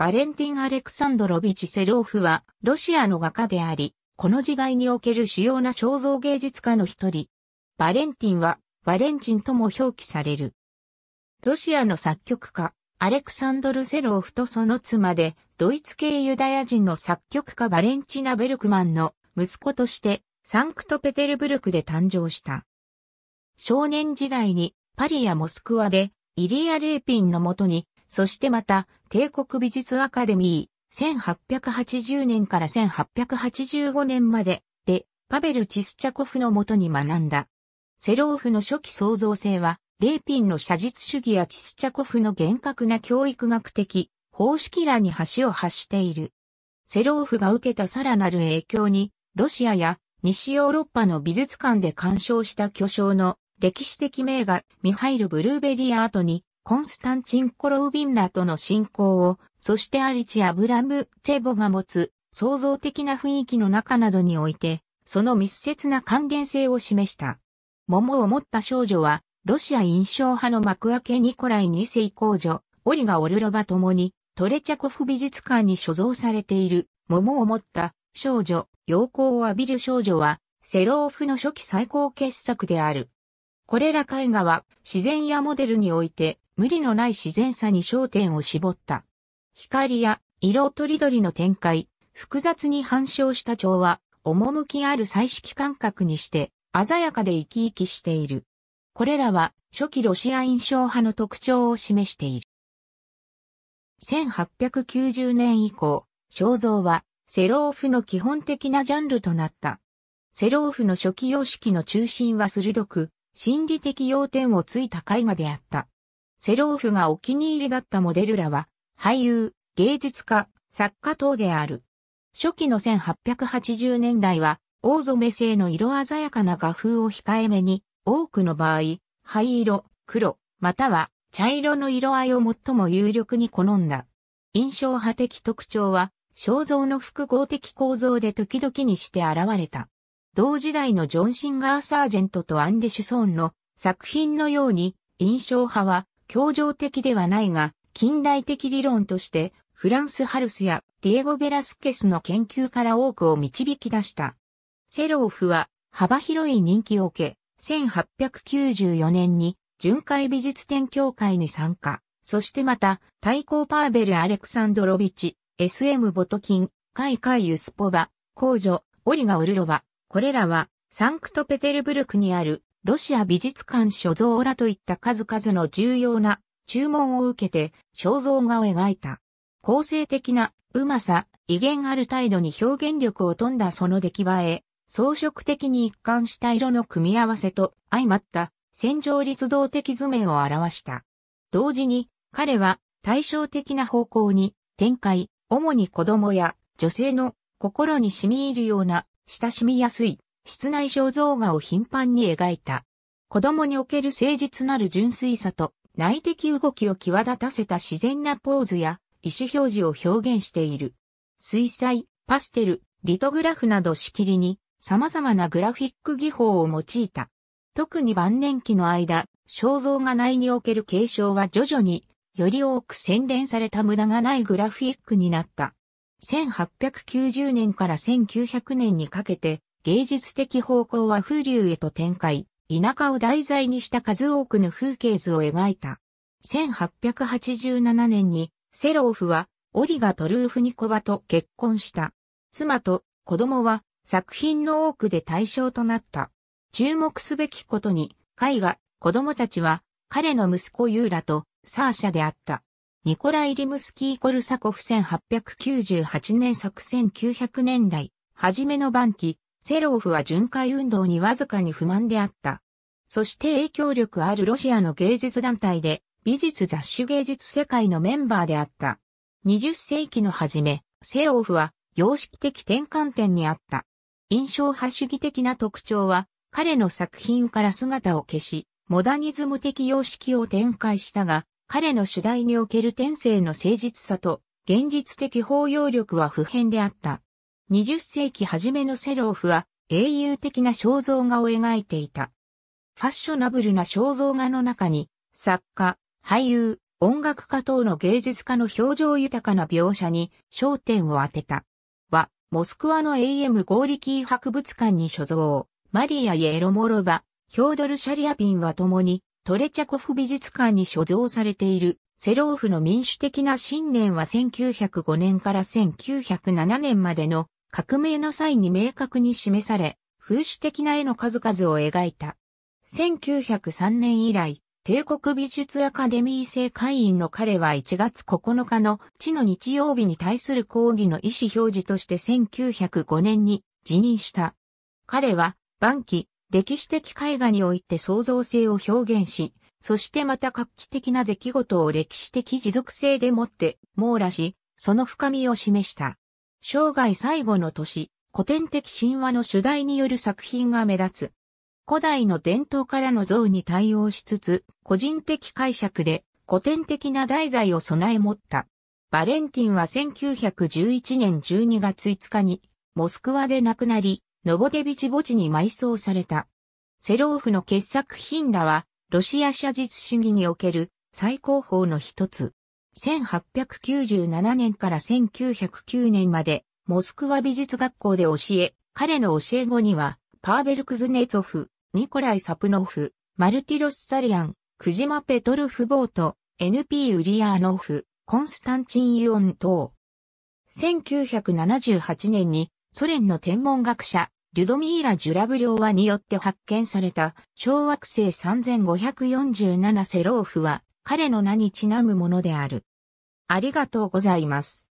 バレンティン・アレクサンドロビチ・セローフは、ロシアの画家であり、この時代における主要な肖像芸術家の一人。バレンティンは、バレンチンとも表記される。ロシアの作曲家、アレクサンドル・セローフとその妻で、ドイツ系ユダヤ人の作曲家バレンチナ・ベルクマンの息子として、サンクトペテルブルクで誕生した。少年時代に、パリやモスクワで、イリア・レーピンのもとにそしてまた、帝国美術アカデミー、1880年から1885年まで、で、パベル・チスチャコフのもとに学んだ。セローフの初期創造性は、レーピンの写実主義やチスチャコフの厳格な教育学的、方式らに橋を発している。セローフが受けたさらなる影響に、ロシアや西ヨーロッパの美術館で鑑賞した巨匠の歴史的名画ミハイル・ブルーベリーアートにコンスタンチン・コロウビンらとの信仰を、そしてアリチ・アブラム・ツェボが持つ創造的な雰囲気の中などにおいて、その密接な関連性を示した。桃を持った少女は、ロシア印象派の幕開けニコライ2世公女、オリガ・オルロバともに、トレチャコフ美術館に所蔵されている、桃を持った少女、陽光を浴びる少女は、セローフの初期最高傑作である。これら絵画は自然やモデルにおいて無理のない自然さに焦点を絞った。光や色とりどりの展開、複雑に反照した蝶は、趣ある彩色感覚にして、鮮やかで生き生きしている。これらは初期ロシア印象派の特徴を示している。1890年以降、肖像はセローフの基本的なジャンルとなった。セローフの初期様式の中心は鋭く、心理的要点をついた絵画であった。セローフがお気に入りだったモデルらは、俳優、芸術家、作家等である。初期の1880年代は、大染め製の色鮮やかな画風を控えめに、多くの場合、灰色、黒、または茶色の色合いを最も有力に好んだ。印象派的特徴は、肖像の複合的構造で時々にして現れた。同時代のジョン・シンガー・サージェントとアンデシュソンの作品のように、印象派は協情的ではないが、近代的理論として、フランス・ハルスやディエゴ・ベラスケスの研究から多くを導き出した。セローフは幅広い人気を受け、1894年に巡回美術展協会に参加。そしてまた、対抗パーベル・アレクサンドロビチ、SM ボトキン、カイカイ・ユスポバ、ジョ、オリガ・オルロバ、これらは、サンクトペテルブルクにあるロシア美術館所蔵らといった数々の重要な注文を受けて肖像画を描いた。構成的なうまさ、威厳ある態度に表現力を富んだその出来栄え、装飾的に一貫した色の組み合わせと相まった戦場立動的図面を表した。同時に彼は対照的な方向に展開、主に子供や女性の心に染み入るような親しみやすい室内肖像画を頻繁に描いた。子供における誠実なる純粋さと内的動きを際立たせた自然なポーズや意思表示を表現している。水彩、パステル、リトグラフなどしきりに様々なグラフィック技法を用いた。特に晩年期の間、肖像画内における継承は徐々により多く洗練された無駄がないグラフィックになった。1890年から1900年にかけて芸術的方向は風流へと展開、田舎を題材にした数多くの風景図を描いた。1887年にセローフはオリガ・トルーフニコバと結婚した。妻と子供は作品の多くで対象となった。注目すべきことに、絵画、子供たちは彼の息子ユーラとサーシャであった。ニコライ・リムスキー・コルサコフ1898年作1900年代、初めの晩期、セローフは巡回運動にわずかに不満であった。そして影響力あるロシアの芸術団体で、美術雑誌芸術世界のメンバーであった。20世紀の初め、セローフは様式的転換点にあった。印象派主義的な特徴は、彼の作品から姿を消し、モダニズム的様式を展開したが、彼の主題における天性の誠実さと、現実的包容力は不変であった。20世紀初めのセローフは英雄的な肖像画を描いていた。ファッショナブルな肖像画の中に、作家、俳優、音楽家等の芸術家の表情豊かな描写に焦点を当てた。は、モスクワの AM ゴーリキー博物館に所蔵、マリア・イエロモロバ、ヒョードル・シャリアピンは共に、トレチャコフ美術館に所蔵されている、セローフの民主的な信念は1905年から1907年までの革命の際に明確に示され、風刺的な絵の数々を描いた。1903年以来、帝国美術アカデミー制会員の彼は1月9日の地の日曜日に対する抗議の意思表示として1905年に辞任した。彼は、晩期、歴史的絵画において創造性を表現し、そしてまた画期的な出来事を歴史的持続性でもって網羅し、その深みを示した。生涯最後の年、古典的神話の主題による作品が目立つ。古代の伝統からの像に対応しつつ、個人的解釈で古典的な題材を備え持った。バレンティンは1911年12月5日に、モスクワで亡くなり、ノボデビチ墓地に埋葬された。セローフの傑作品らは、ロシア写実主義における最高峰の一つ。1897年から1909年まで、モスクワ美術学校で教え、彼の教え子には、パーベル・クズネツォフ、ニコライ・サプノフ、マルティロス・サリアン、クジマ・ペトルフ・ボート、NP・ ウリアーノフ、コンスタンチン・ユオン等。1978年にソ連の天文学者、リュドミーラ・ジュラブリョワによって発見された小惑星3547セローフは彼の名にちなむものである。ありがとうございます。